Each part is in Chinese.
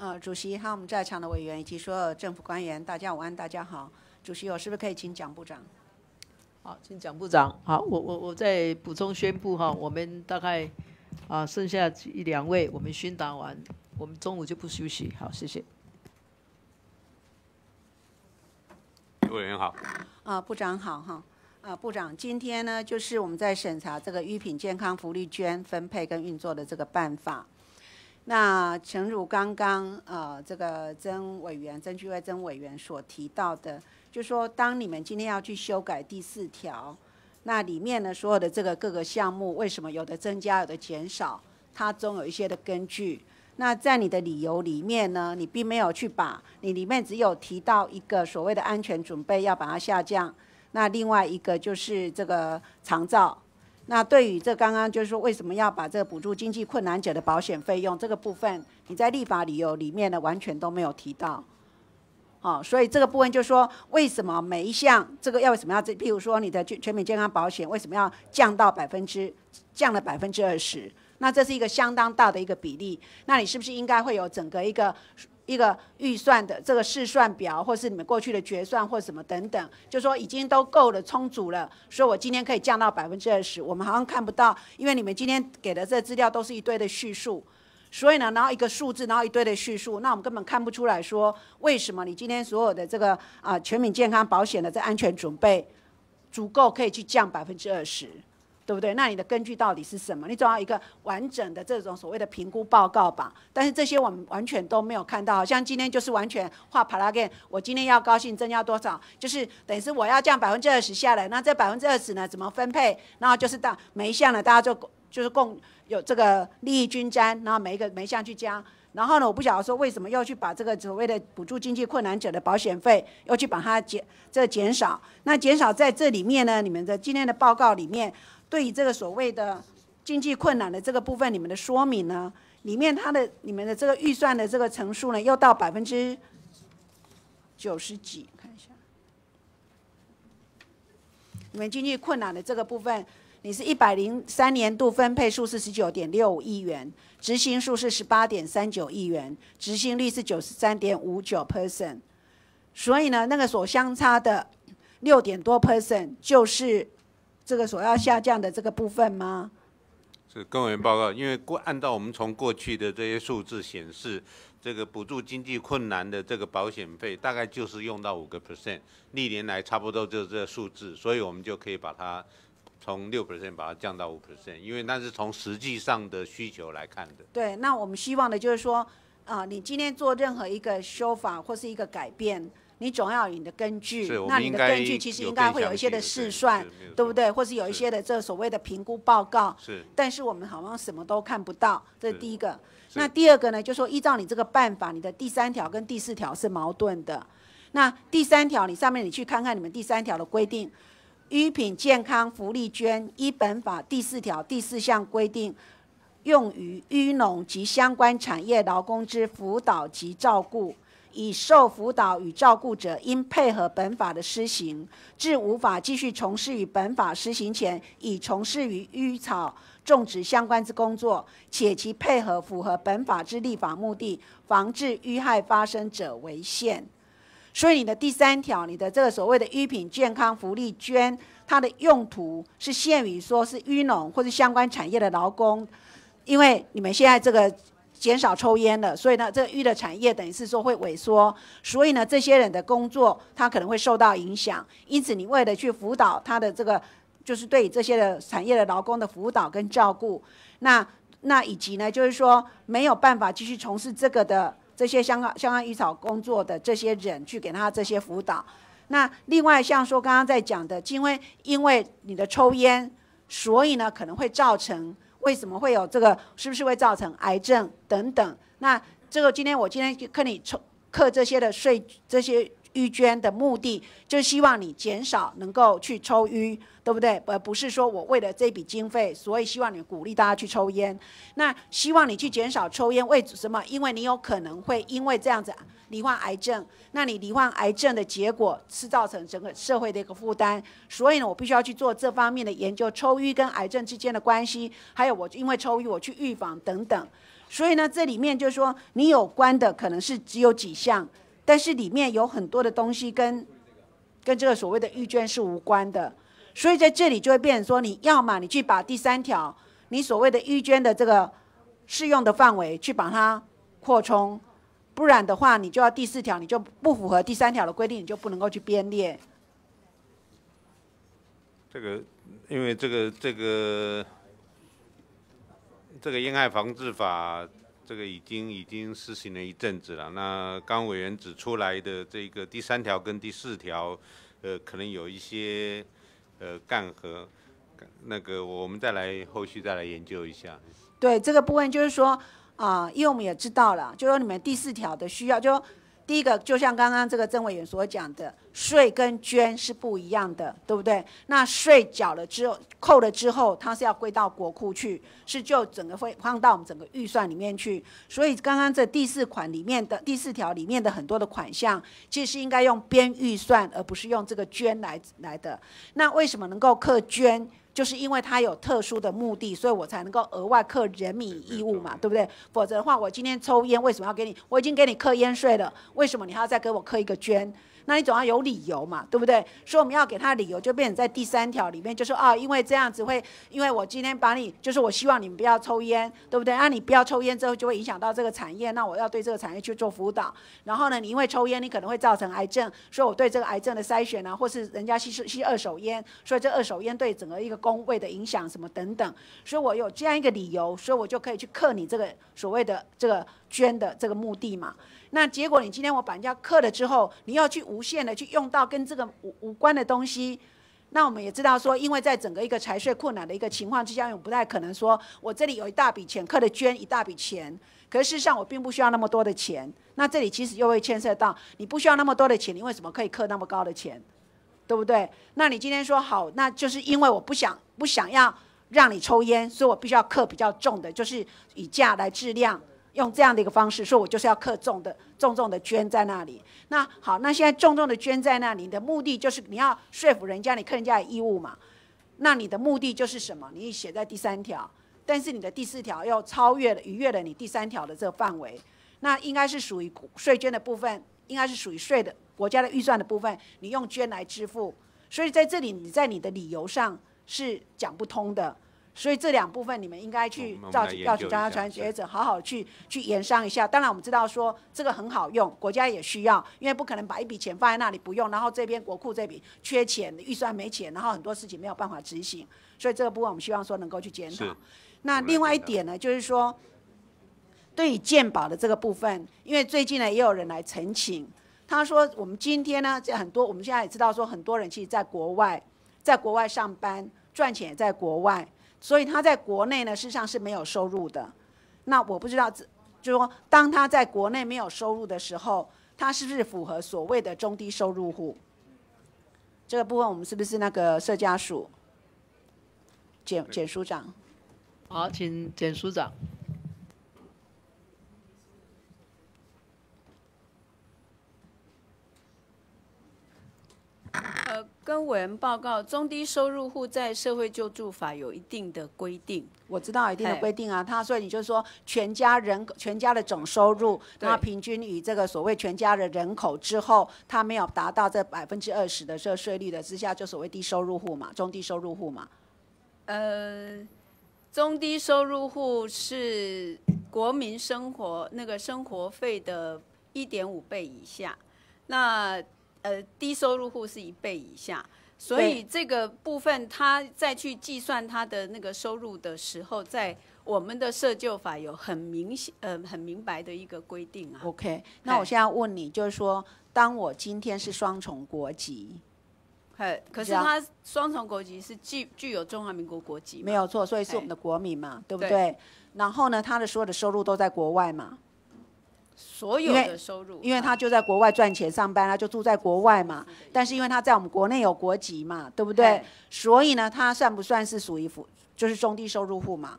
呃，主席和我们在场的委员以及所有政府官员，大家午安，大家好。主席，我是不是可以请蒋部长？好，请蒋部长。好，我我我再补充宣布哈，我们大概啊剩下一两位，我们宣导完，我们中午就不休息。好，谢谢。委员好。啊，部长好哈。啊，部长，今天呢，就是我们在审查这个育品健康福利捐分配跟运作的这个办法。那诚如刚刚呃，这个曾委员、曾居伟曾委员所提到的，就说当你们今天要去修改第四条，那里面呢所有的这个各个项目，为什么有的增加、有的减少，它总有一些的根据。那在你的理由里面呢，你并没有去把，你里面只有提到一个所谓的安全准备要把它下降，那另外一个就是这个长照。那对于这刚刚就是说，为什么要把这个补助经济困难者的保险费用这个部分，你在立法理由里面呢，完全都没有提到。好，所以这个部分就是说，为什么每一项这个要为什么要这？譬如说，你的全全民健康保险为什么要降到百分之，降了百分之二十？那这是一个相当大的一个比例，那你是不是应该会有整个一个？一个预算的这个试算表，或是你们过去的决算，或什么等等，就说已经都够了、充足了，所以我今天可以降到百分之二十。我们好像看不到，因为你们今天给的这资料都是一堆的叙述，所以呢，然后一个数字，然后一堆的叙述，那我们根本看不出来说为什么你今天所有的这个啊全民健康保险的这安全准备足够可以去降百分之二十。对不对？那你的根据到底是什么？你总要一个完整的这种所谓的评估报告吧。但是这些我们完全都没有看到，好像今天就是完全画 p a r a e 我今天要高兴增加多少？就是等于是我要降百分之二十下来。那这百分之二十呢，怎么分配？然后就是到每一项呢，大家就就是共有这个利益均沾。然后每一个每一项去加。然后呢，我不晓得说为什么要去把这个所谓的补助经济困难者的保险费要去把它减这减少。那减少在这里面呢，你们的今天的报告里面。对于这个所谓的经济困难的这个部分，你们的说明呢，里面它的你们的这个预算的这个层数呢，又到百分之九十几。看一下，你们经济困难的这个部分，你是一百零三年度分配数是十九点六五亿元，执行数是十八点三九亿元，执行率是九十三点五九 percent。所以呢，那个所相差的六点多 percent 就是。这个所要下降的这个部分吗？是公务员报告，因为过按照我们从过去的这些数字显示，这个补助经济困难的这个保险费大概就是用到五个 percent，历年来差不多就是这个数字，所以我们就可以把它从六 percent 把它降到五 percent，因为那是从实际上的需求来看的。对，那我们希望的就是说，啊，你今天做任何一个修法或是一个改变。你总要有你的根据，那你的根据其实应该会有一些的试算，对不对？或是有一些的这所谓的评估报告。是。但是我们好像什么都看不到，这是第一个。那第二个呢？就说依照你这个办法，你的第三条跟第四条是矛盾的。那第三条，你上面你去看看你们第三条的规定，《医品健康福利捐医本法》第四条第四项规定，用于医农及相关产业劳工之辅导及照顾。已受辅导与照顾者，应配合本法的施行，至无法继续从事与本法施行前已从事于育草种植相关之工作，且其配合符合本法之立法目的，防治遇害发生者为限。所以你的第三条，你的这个所谓的衣品健康福利捐，它的用途是限于说是渔农或者相关产业的劳工，因为你们现在这个。减少抽烟了，所以呢，这个玉的产业等于是说会萎缩，所以呢，这些人的工作他可能会受到影响。因此，你为了去辅导他的这个，就是对这些的产业的劳工的辅导跟照顾，那那以及呢，就是说没有办法继续从事这个的这些相关相关玉草工作的这些人，去给他这些辅导。那另外像说刚刚在讲的，因为因为你的抽烟，所以呢可能会造成。为什么会有这个？是不是会造成癌症等等？那这个今天我今天跟你抽课这些的税这些。预捐的目的就是希望你减少能够去抽烟，对不对？而不是说我为了这笔经费，所以希望你鼓励大家去抽烟。那希望你去减少抽烟，为什么？因为你有可能会因为这样子罹患癌症，那你罹患癌症的结果是造成整个社会的一个负担。所以呢，我必须要去做这方面的研究，抽烟跟癌症之间的关系，还有我因为抽烟我去预防等等。所以呢，这里面就是说你有关的可能是只有几项。但是里面有很多的东西跟，跟这个所谓的预捐是无关的，所以在这里就会变成说，你要么你去把第三条，你所谓的预捐的这个适用的范围去把它扩充，不然的话，你就要第四条，你就不符合第三条的规定，你就不能够去编列。这个，因为这个这个这个因害防治法。这个已经已经实行了一阵子了。那刚委员指出来的这个第三条跟第四条，呃，可能有一些呃干和那个，我们再来后续再来研究一下。对这个部分，就是说啊，因为我们也知道了，就说你们第四条的需要就。第一个，就像刚刚这个郑委员所讲的，税跟捐是不一样的，对不对？那税缴了之后，扣了之后，它是要归到国库去，是就整个会放到我们整个预算里面去。所以，刚刚这第四款里面的第四条里面的很多的款项，其实是应该用编预算，而不是用这个捐来来的。那为什么能够刻捐？就是因为他有特殊的目的，所以我才能够额外课人民义务嘛，对不对？否则的话，我今天抽烟为什么要给你？我已经给你课烟税了，为什么你还要再给我课一个捐？那你总要有理由嘛，对不对？所以我们要给他理由，就变成在第三条里面，就说啊，因为这样子会，因为我今天把你，就是我希望你们不要抽烟，对不对？那你不要抽烟之后，就会影响到这个产业，那我要对这个产业去做辅导。然后呢，你因为抽烟，你可能会造成癌症，所以我对这个癌症的筛选啊，或是人家吸吸二手烟，所以这二手烟对整个一个工位的影响什么等等，所以我有这样一个理由，所以我就可以去克你这个所谓的这个。捐的这个目的嘛，那结果你今天我把人家刻了之后，你要去无限的去用到跟这个无无关的东西，那我们也知道说，因为在整个一个财税困难的一个情况之下，我不太可能说我这里有一大笔钱刻的捐一大笔钱，可事实上我并不需要那么多的钱，那这里其实又会牵涉到你不需要那么多的钱，你为什么可以刻那么高的钱，对不对？那你今天说好，那就是因为我不想不想要让你抽烟，所以我必须要刻比较重的，就是以价来质量。用这样的一个方式，说我就是要克重的、重重的捐在那里。那好，那现在重重的捐在那里，的目的就是你要说服人家，你客人家的义务嘛。那你的目的就是什么？你写在第三条，但是你的第四条又超越了、逾越了你第三条的这个范围。那应该是属于税捐的部分，应该是属于税的国家的预算的部分，你用捐来支付。所以在这里，你在你的理由上是讲不通的。所以这两部分你们应该去召集、要去张家学者好好去去研商一下。当然我们知道说这个很好用，国家也需要，因为不可能把一笔钱放在那里不用，然后这边国库这笔缺钱，预算没钱，然后很多事情没有办法执行。所以这个部分我们希望说能够去检讨。那另外一点呢，就是说对于鉴宝的这个部分，因为最近呢也有人来澄清，他说我们今天呢这很多我们现在也知道说很多人其实在国外，在国外上班赚钱也在国外。所以他在国内呢，事实上是没有收入的。那我不知道，就说当他在国内没有收入的时候，他是不是符合所谓的中低收入户？这个部分我们是不是那个设家属？简简书长，好，请简书长。跟委员报告，中低收入户在社会救助法有一定的规定，我知道一定的规定啊。他所以你就说，全家人口、全家的总收入，那平均以这个所谓全家的人口之后，他没有达到这百分之二十的这个税率的之下，就所谓低收入户嘛，中低收入户嘛。呃，中低收入户是国民生活那个生活费的一点五倍以下，那。呃，低收入户是一倍以下，所以这个部分他再去计算他的那个收入的时候，在我们的社救法有很明显呃很明白的一个规定啊。OK，那我现在问你，就是说，当我今天是双重国籍，可是他双重国籍是具具有中华民国国籍，没有错，所以是我们的国民嘛，对不对？然后呢，他的所有的收入都在国外嘛？所有的收入，因为他就在国外赚钱上班他就住在国外嘛。但是因为他在我们国内有国籍嘛，对不对？所以呢，他算不算是属于户，就是中低收入户嘛？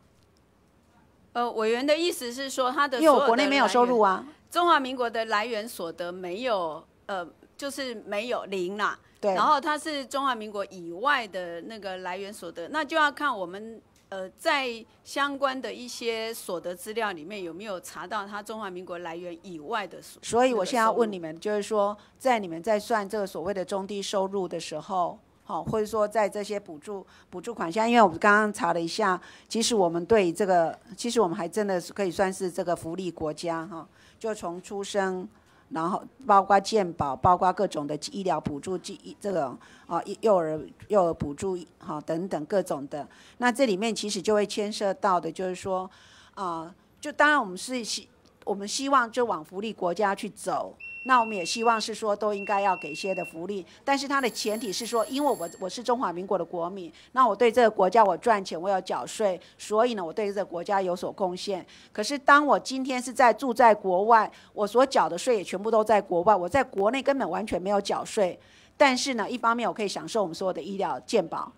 呃，委员的意思是说他的，因为国内没有收入啊。中华民国的来源所得没有，呃，就是没有零啦。对。然后他是中华民国以外的那个来源所得，那就要看我们。呃，在相关的一些所得资料里面，有没有查到他中华民国来源以外的所？所以我现在要问你们，就是说，在你们在算这个所谓的中低收入的时候，好，或者说在这些补助补助款项，因为我们刚刚查了一下，其实我们对这个，其实我们还真的是可以算是这个福利国家哈，就从出生。然后包括健保，包括各种的医疗补助，这这种，啊幼儿幼儿补助，哈，等等各种的。那这里面其实就会牵涉到的，就是说，啊，就当然我们是希，我们希望就往福利国家去走。那我们也希望是说都应该要给一些的福利，但是它的前提是说，因为我我是中华民国的国民，那我对这个国家我赚钱，我要缴税，所以呢我对这个国家有所贡献。可是当我今天是在住在国外，我所缴的税也全部都在国外，我在国内根本完全没有缴税。但是呢，一方面我可以享受我们所有的医疗健保，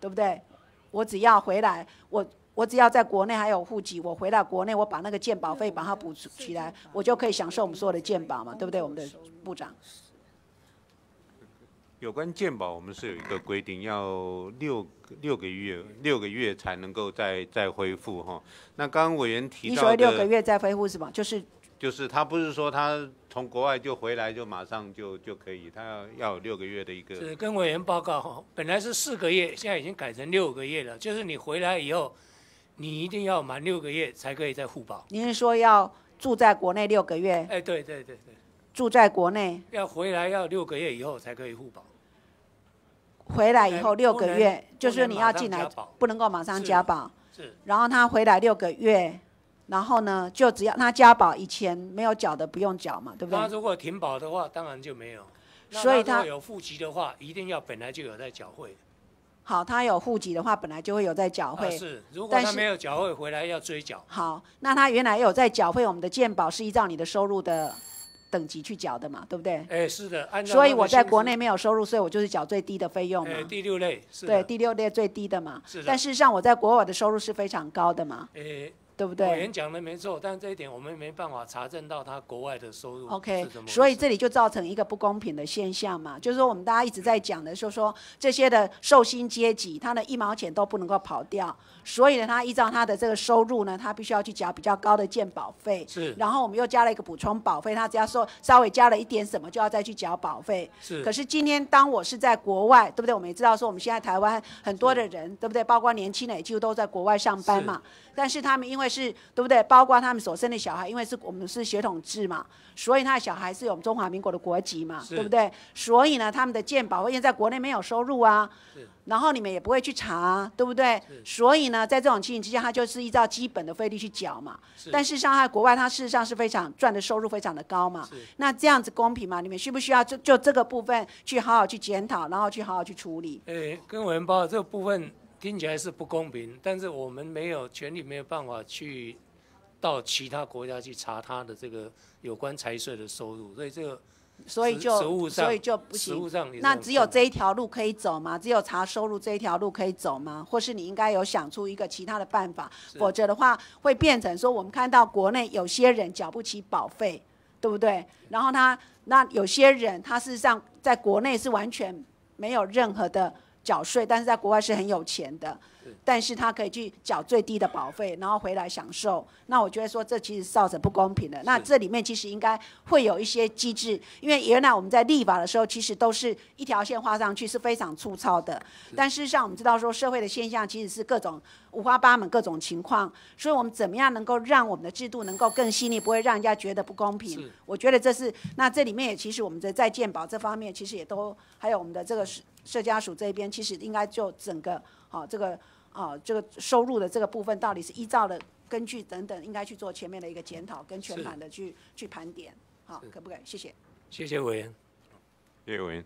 对不对？我只要回来，我。我只要在国内还有户籍，我回到国内，我把那个健保费把它补起来，我就可以享受我们所有的健保嘛，对不对，我们的部长？有关健保，我们是有一个规定，要六六个月六个月才能够再再恢复哈。那刚刚委员提到说六个月再恢复什么？就是就是他不是说他从国外就回来就马上就就可以，他要要六个月的一个。是跟委员报告哈，本来是四个月，现在已经改成六个月了，就是你回来以后。你一定要满六个月才可以再互保。你是说要住在国内六个月？哎，对对对对，住在国内，要回来要六个月以后才可以互保。回来以后六个月，就是你要进来不能够马上加保。是。然后他回来六个月，然后呢，就只要他加保以前没有缴的不用缴嘛，对不对？他如果停保的话，当然就没有。所以他有户籍的话，一定要本来就有在缴会。好，他有户籍的话，本来就会有在缴费。是，如果他没有缴费回来，要追缴。好，那他原来有在缴费，我们的健保是依照你的收入的等级去缴的嘛，对不对？哎，是的，按照。所以我在国内没有收入，所以我就是缴最低的费用嘛。哎，第六类是。对，第六类最低的嘛。是的。但事实上我在国外的收入是非常高的嘛。哎。对不对？委员讲的没错，但是这一点我们没办法查证到他国外的收入。OK，所以这里就造成一个不公平的现象嘛，就是说我们大家一直在讲的，说说这些的寿星阶级，他的一毛钱都不能够跑掉。所以呢，他依照他的这个收入呢，他必须要去缴比较高的健保费。是。然后我们又加了一个补充保费，他只要说稍微加了一点什么，就要再去缴保费。是。可是今天当我是在国外，对不对？我们也知道说我们现在台湾很多的人，对不对？包括年轻人也几乎都在国外上班嘛。是。但是他们因为是，对不对？包括他们所生的小孩，因为是我们是血统制嘛，所以他的小孩是有中华民国的国籍嘛，对不对？所以呢，他们的健保因为在国内没有收入啊，然后你们也不会去查，对不对？所以呢，在这种情形之下，他就是依照基本的费率去缴嘛。但是像在国外，他事实上是非常赚的收入非常的高嘛。那这样子公平嘛？你们需不需要就就这个部分去好好去检讨，然后去好好去处理？诶，跟我们包这个部分。听起来是不公平，但是我们没有权利，没有办法去到其他国家去查他的这个有关财税的收入，所以这个所以就所以就不行。那只有这一条路可以走吗？只有查收入这一条路可以走吗？或是你应该有想出一个其他的办法？否则的话，会变成说我们看到国内有些人缴不起保费，对不对？然后他那有些人他事实上在国内是完全没有任何的。缴税，但是在国外是很有钱的，但是他可以去缴最低的保费，然后回来享受。那我觉得说这其实造成不公平的。那这里面其实应该会有一些机制，因为原来我们在立法的时候，其实都是一条线画上去是非常粗糙的。但是像我们知道说社会的现象，其实是各种五花八门各种情况，所以我们怎么样能够让我们的制度能够更细腻，不会让人家觉得不公平？我觉得这是那这里面也其实我们的在健保这方面，其实也都还有我们的这个是。社家属这边其实应该就整个，好这个啊这个收入的这个部分，到底是依照的根据等等，应该去做前面的一个检讨跟全盘的去去盘点，好，可不可以？谢谢。谢谢委员，谢谢委员。